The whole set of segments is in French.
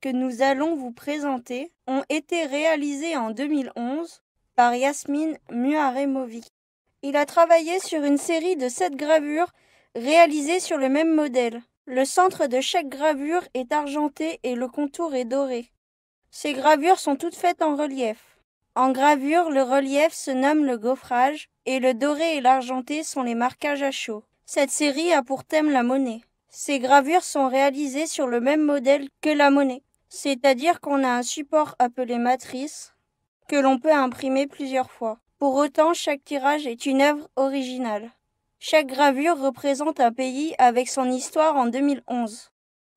que nous allons vous présenter ont été réalisées en 2011 par Yasmine Muaremovic. Il a travaillé sur une série de sept gravures réalisées sur le même modèle. Le centre de chaque gravure est argenté et le contour est doré. Ces gravures sont toutes faites en relief. En gravure, le relief se nomme le gaufrage et le doré et l'argenté sont les marquages à chaud. Cette série a pour thème la monnaie. Ces gravures sont réalisées sur le même modèle que la monnaie, c'est-à-dire qu'on a un support appelé matrice que l'on peut imprimer plusieurs fois. Pour autant, chaque tirage est une œuvre originale. Chaque gravure représente un pays avec son histoire en 2011.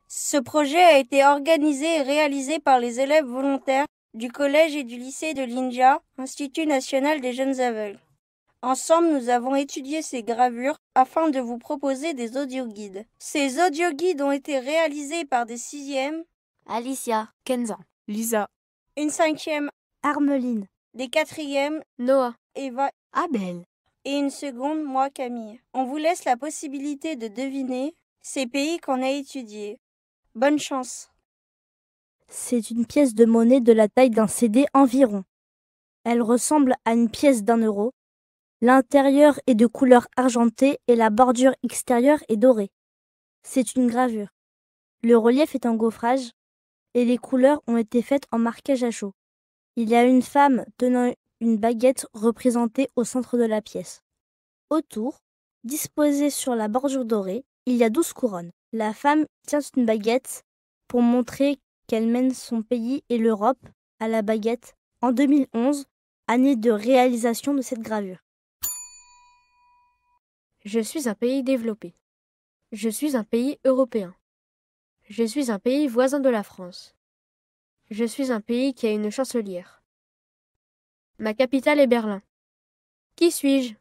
Ce projet a été organisé et réalisé par les élèves volontaires du collège et du lycée de l'INJA, Institut national des jeunes aveugles. Ensemble, nous avons étudié ces gravures afin de vous proposer des audioguides. Ces audioguides ont été réalisés par des sixièmes Alicia, Kenza, Lisa, une cinquième Armeline, des quatrièmes Noah, Eva, Abel et une seconde moi Camille. On vous laisse la possibilité de deviner ces pays qu'on a étudiés. Bonne chance. C'est une pièce de monnaie de la taille d'un CD environ. Elle ressemble à une pièce d'un euro L'intérieur est de couleur argentée et la bordure extérieure est dorée. C'est une gravure. Le relief est en gaufrage et les couleurs ont été faites en marquage à chaud. Il y a une femme tenant une baguette représentée au centre de la pièce. Autour, disposée sur la bordure dorée, il y a douze couronnes. La femme tient une baguette pour montrer qu'elle mène son pays et l'Europe à la baguette en 2011, année de réalisation de cette gravure. Je suis un pays développé. Je suis un pays européen. Je suis un pays voisin de la France. Je suis un pays qui a une chancelière. Ma capitale est Berlin. Qui suis-je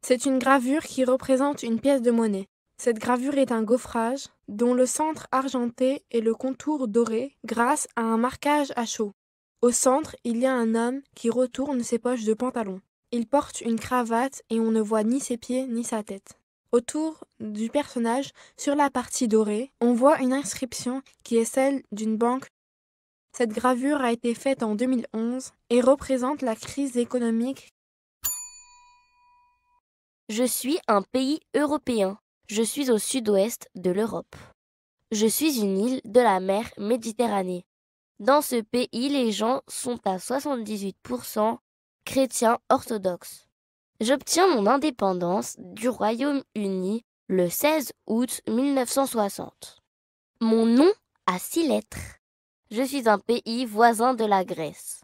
C'est une gravure qui représente une pièce de monnaie. Cette gravure est un gaufrage dont le centre argenté et le contour doré grâce à un marquage à chaud. Au centre, il y a un homme qui retourne ses poches de pantalon. Il porte une cravate et on ne voit ni ses pieds ni sa tête. Autour du personnage, sur la partie dorée, on voit une inscription qui est celle d'une banque. Cette gravure a été faite en 2011 et représente la crise économique. Je suis un pays européen. Je suis au sud-ouest de l'Europe. Je suis une île de la mer Méditerranée. Dans ce pays, les gens sont à 78% chrétiens orthodoxes. J'obtiens mon indépendance du Royaume-Uni le 16 août 1960. Mon nom a six lettres. Je suis un pays voisin de la Grèce.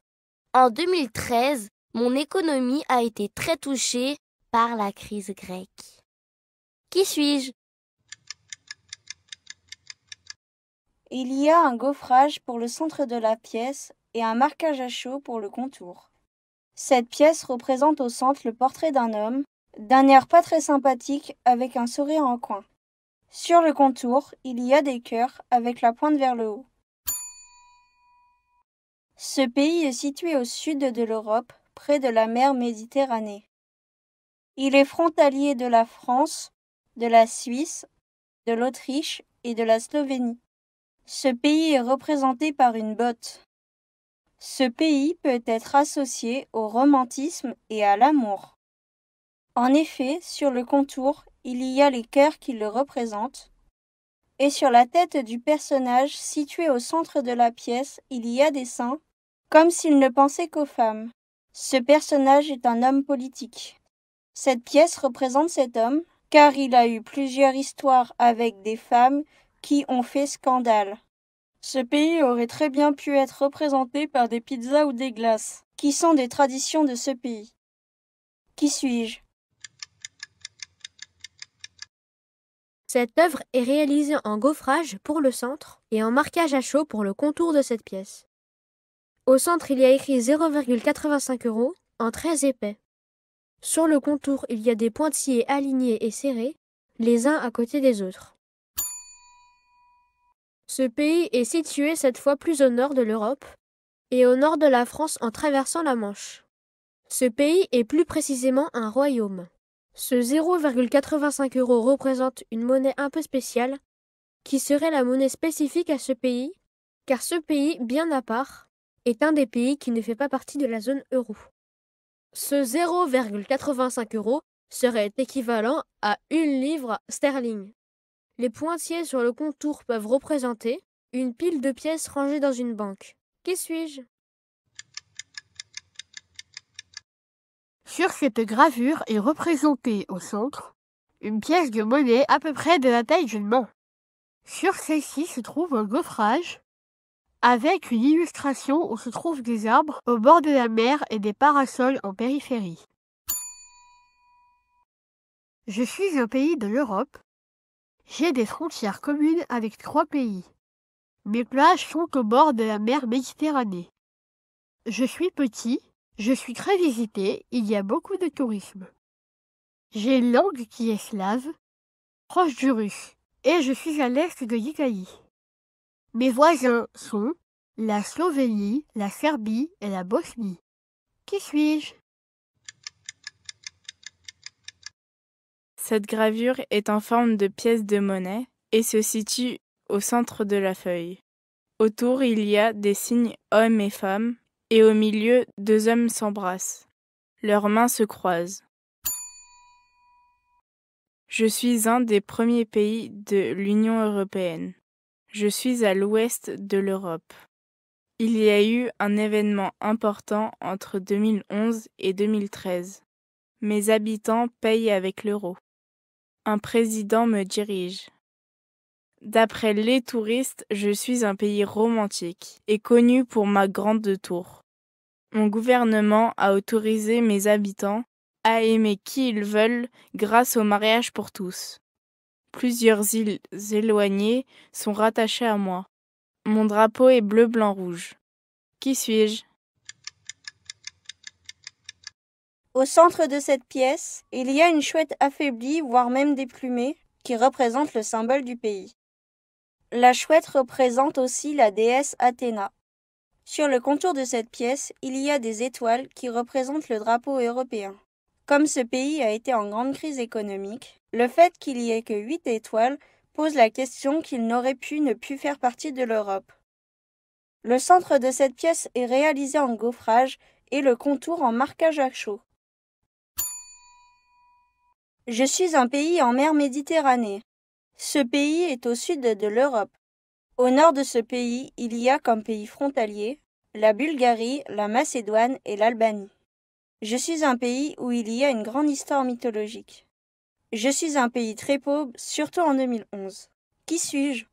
En 2013, mon économie a été très touchée par la crise grecque. Qui suis-je Il y a un gaufrage pour le centre de la pièce et un marquage à chaud pour le contour. Cette pièce représente au centre le portrait d'un homme, d'un air pas très sympathique avec un sourire en coin. Sur le contour, il y a des cœurs avec la pointe vers le haut. Ce pays est situé au sud de l'Europe, près de la mer Méditerranée. Il est frontalier de la France, de la Suisse, de l'Autriche et de la Slovénie. Ce pays est représenté par une botte. Ce pays peut être associé au romantisme et à l'amour. En effet, sur le contour, il y a les cœurs qui le représentent, et sur la tête du personnage situé au centre de la pièce, il y a des seins, comme s'il ne pensait qu'aux femmes. Ce personnage est un homme politique. Cette pièce représente cet homme, car il a eu plusieurs histoires avec des femmes qui ont fait scandale. Ce pays aurait très bien pu être représenté par des pizzas ou des glaces, qui sont des traditions de ce pays. Qui suis-je Cette œuvre est réalisée en gaufrage pour le centre et en marquage à chaud pour le contour de cette pièce. Au centre, il y a écrit 0,85 euros en très épais. Sur le contour, il y a des pointillés alignés et serrés, les uns à côté des autres. Ce pays est situé cette fois plus au nord de l'Europe et au nord de la France en traversant la Manche. Ce pays est plus précisément un royaume. Ce 0,85 euros représente une monnaie un peu spéciale, qui serait la monnaie spécifique à ce pays, car ce pays, bien à part, est un des pays qui ne fait pas partie de la zone euro. Ce 0,85 euros serait équivalent à une livre sterling. Les pointillés sur le contour peuvent représenter une pile de pièces rangées dans une banque. Qui suis-je Sur cette gravure est représentée au centre une pièce de monnaie à peu près de la taille d'une main. Sur celle-ci se trouve un gaufrage avec une illustration où se trouvent des arbres au bord de la mer et des parasols en périphérie. Je suis un pays de l'Europe j'ai des frontières communes avec trois pays. Mes plages sont au bord de la mer Méditerranée. Je suis petit, je suis très visité, il y a beaucoup de tourisme. J'ai une langue qui est slave, proche du russe, et je suis à l'est de l'Italie. Mes voisins sont la Slovénie, la Serbie et la Bosnie. Qui suis-je Cette gravure est en forme de pièce de monnaie et se situe au centre de la feuille. Autour, il y a des signes hommes et femmes, et au milieu, deux hommes s'embrassent. Leurs mains se croisent. Je suis un des premiers pays de l'Union européenne. Je suis à l'ouest de l'Europe. Il y a eu un événement important entre 2011 et 2013. Mes habitants payent avec l'euro. Un président me dirige. D'après les touristes, je suis un pays romantique et connu pour ma grande tour. Mon gouvernement a autorisé mes habitants à aimer qui ils veulent grâce au mariage pour tous. Plusieurs îles éloignées sont rattachées à moi. Mon drapeau est bleu, blanc, rouge. Qui suis-je Au centre de cette pièce, il y a une chouette affaiblie, voire même déplumée, qui représente le symbole du pays. La chouette représente aussi la déesse Athéna. Sur le contour de cette pièce, il y a des étoiles qui représentent le drapeau européen. Comme ce pays a été en grande crise économique, le fait qu'il y ait que huit étoiles pose la question qu'il n'aurait pu ne plus faire partie de l'Europe. Le centre de cette pièce est réalisé en gaufrage et le contour en marquage à chaud. Je suis un pays en mer Méditerranée. Ce pays est au sud de l'Europe. Au nord de ce pays, il y a comme pays frontalier la Bulgarie, la Macédoine et l'Albanie. Je suis un pays où il y a une grande histoire mythologique. Je suis un pays très pauvre, surtout en 2011. Qui suis-je